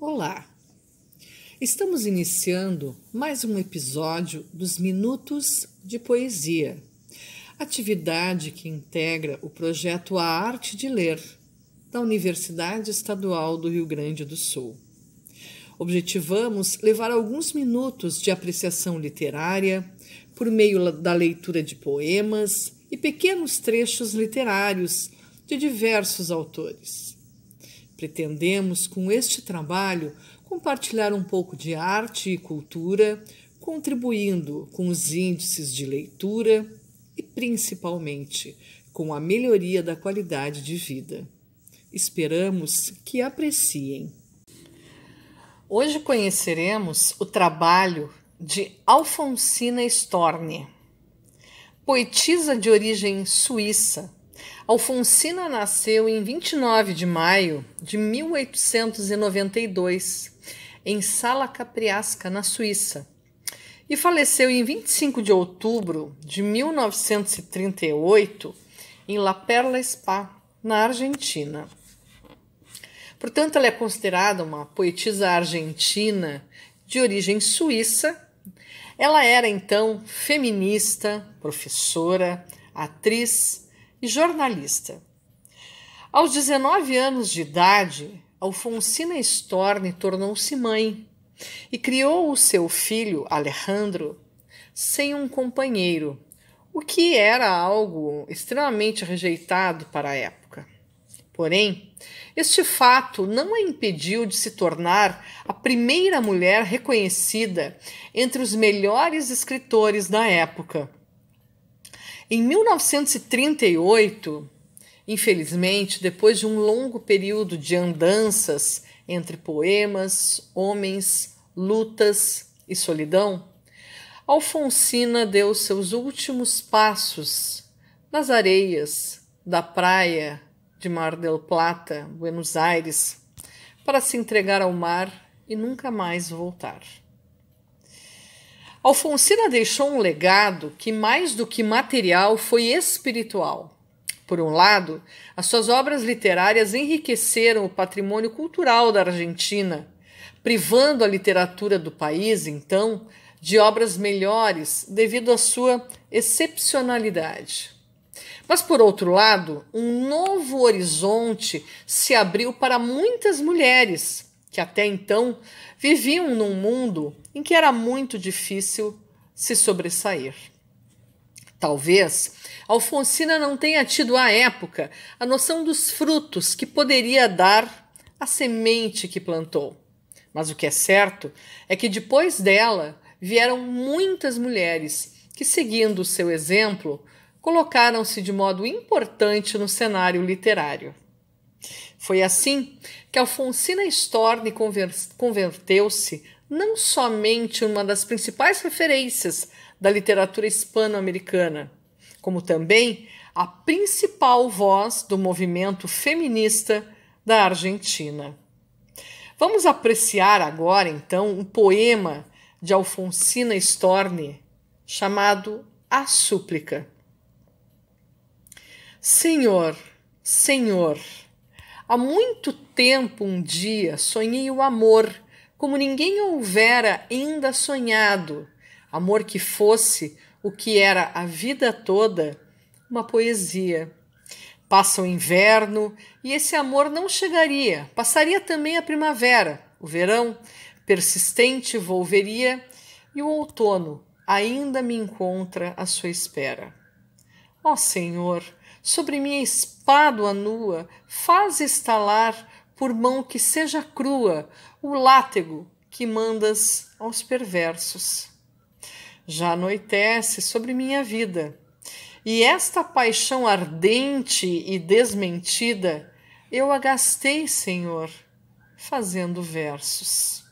Olá! Estamos iniciando mais um episódio dos Minutos de Poesia, atividade que integra o projeto A Arte de Ler, da Universidade Estadual do Rio Grande do Sul. Objetivamos levar alguns minutos de apreciação literária por meio da leitura de poemas e pequenos trechos literários de diversos autores Pretendemos, com este trabalho, compartilhar um pouco de arte e cultura, contribuindo com os índices de leitura e, principalmente, com a melhoria da qualidade de vida. Esperamos que apreciem. Hoje conheceremos o trabalho de Alfonsina Storni, poetisa de origem suíça Alfonsina nasceu em 29 de maio de 1892, em Sala Capriasca, na Suíça, e faleceu em 25 de outubro de 1938, em La Perla Spa, na Argentina. Portanto, ela é considerada uma poetisa argentina de origem suíça. Ela era então feminista, professora, atriz e jornalista. Aos 19 anos de idade, Alfonsina Storni tornou-se mãe e criou o seu filho, Alejandro, sem um companheiro, o que era algo extremamente rejeitado para a época. Porém, este fato não a impediu de se tornar a primeira mulher reconhecida entre os melhores escritores da época em 1938, infelizmente, depois de um longo período de andanças entre poemas, homens, lutas e solidão, Alfonsina deu seus últimos passos nas areias da praia de Mar del Plata, Buenos Aires, para se entregar ao mar e nunca mais voltar. Alfonsina deixou um legado que, mais do que material, foi espiritual. Por um lado, as suas obras literárias enriqueceram o patrimônio cultural da Argentina, privando a literatura do país, então, de obras melhores devido à sua excepcionalidade. Mas, por outro lado, um novo horizonte se abriu para muitas mulheres que até então viviam num mundo em que era muito difícil se sobressair. Talvez Alfonsina não tenha tido à época a noção dos frutos que poderia dar a semente que plantou. Mas o que é certo é que depois dela vieram muitas mulheres que, seguindo o seu exemplo, colocaram-se de modo importante no cenário literário. Foi assim que Alfonsina Storni converteu-se não somente uma das principais referências da literatura hispano-americana, como também a principal voz do movimento feminista da Argentina. Vamos apreciar agora, então, um poema de Alfonsina Storni chamado A Súplica. Senhor, Senhor, Há muito tempo, um dia, sonhei o amor, como ninguém houvera ainda sonhado. Amor que fosse o que era a vida toda, uma poesia. Passa o inverno e esse amor não chegaria, passaria também a primavera, o verão, persistente, volveria, e o outono ainda me encontra à sua espera. Ó oh, Senhor! sobre minha espádua nua, faz estalar, por mão que seja crua, o látego que mandas aos perversos. Já anoitece sobre minha vida, e esta paixão ardente e desmentida eu a gastei, Senhor, fazendo versos.